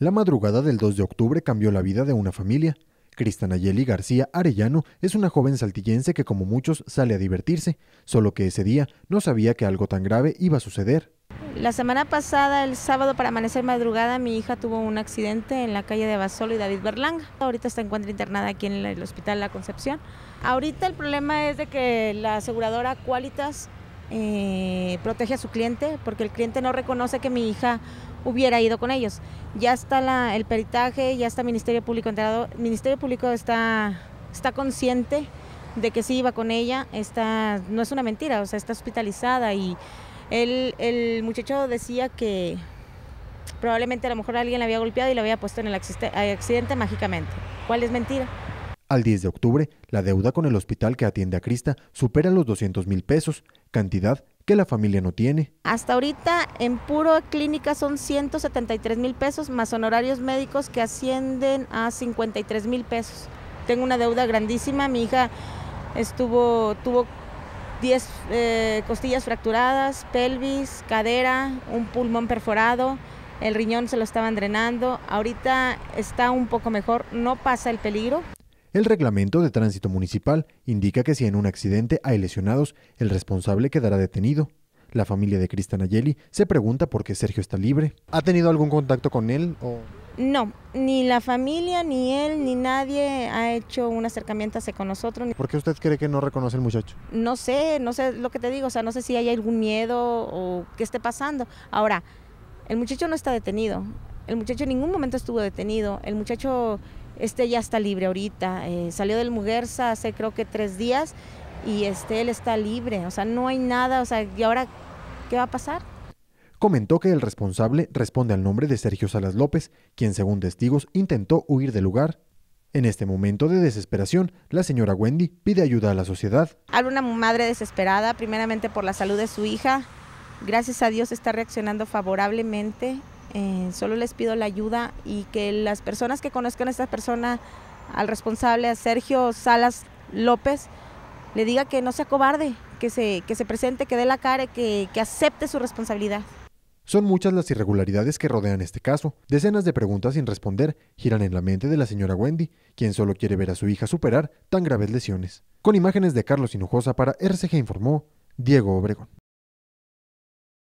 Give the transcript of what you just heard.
La madrugada del 2 de octubre cambió la vida de una familia. Cristanayeli García Arellano es una joven saltillense que como muchos sale a divertirse, solo que ese día no sabía que algo tan grave iba a suceder. La semana pasada, el sábado para amanecer madrugada, mi hija tuvo un accidente en la calle de Basolo y David Berlanga. Ahorita se encuentra internada aquí en el Hospital La Concepción. Ahorita el problema es de que la aseguradora Qualitas eh, protege a su cliente, porque el cliente no reconoce que mi hija hubiera ido con ellos. Ya está el peritaje, ya está Ministerio Público enterado, Ministerio Público está, está consciente de que sí iba con ella, no es una mentira, o sea, está hospitalizada y el muchacho decía que probablemente a lo mejor alguien la había golpeado y la había puesto en el accidente mágicamente, ¿cuál es mentira? Al 10 de octubre, la deuda con el hospital que atiende a Crista supera los 200 mil pesos, cantidad que la familia no tiene. Hasta ahorita en puro clínica son 173 mil pesos más honorarios médicos que ascienden a 53 mil pesos. Tengo una deuda grandísima, mi hija estuvo, tuvo 10 eh, costillas fracturadas, pelvis, cadera, un pulmón perforado, el riñón se lo estaban drenando, ahorita está un poco mejor, no pasa el peligro. El reglamento de tránsito municipal indica que si en un accidente hay lesionados, el responsable quedará detenido. La familia de Cristian Ayeli se pregunta por qué Sergio está libre. ¿Ha tenido algún contacto con él? O... No, ni la familia, ni él, ni nadie ha hecho un acercamiento hacia con nosotros. ¿Por qué usted cree que no reconoce al muchacho? No sé, no sé lo que te digo, o sea, no sé si hay algún miedo o qué esté pasando. Ahora, el muchacho no está detenido, el muchacho en ningún momento estuvo detenido, el muchacho este ya está libre ahorita. Eh, salió del Muguerza hace creo que tres días y este él está libre. O sea, no hay nada. O sea, ¿y ahora qué va a pasar? Comentó que el responsable responde al nombre de Sergio Salas López, quien según testigos intentó huir del lugar en este momento de desesperación, la señora Wendy pide ayuda a la sociedad. A una madre desesperada, primeramente por la salud de su hija. Gracias a Dios está reaccionando favorablemente. Eh, solo les pido la ayuda y que las personas que conozcan a esta persona, al responsable, a Sergio Salas López, le diga que no sea cobarde, que se, que se presente, que dé la cara, que, que acepte su responsabilidad. Son muchas las irregularidades que rodean este caso. Decenas de preguntas sin responder giran en la mente de la señora Wendy, quien solo quiere ver a su hija superar tan graves lesiones. Con imágenes de Carlos Hinojosa para RCG informó Diego Obregón.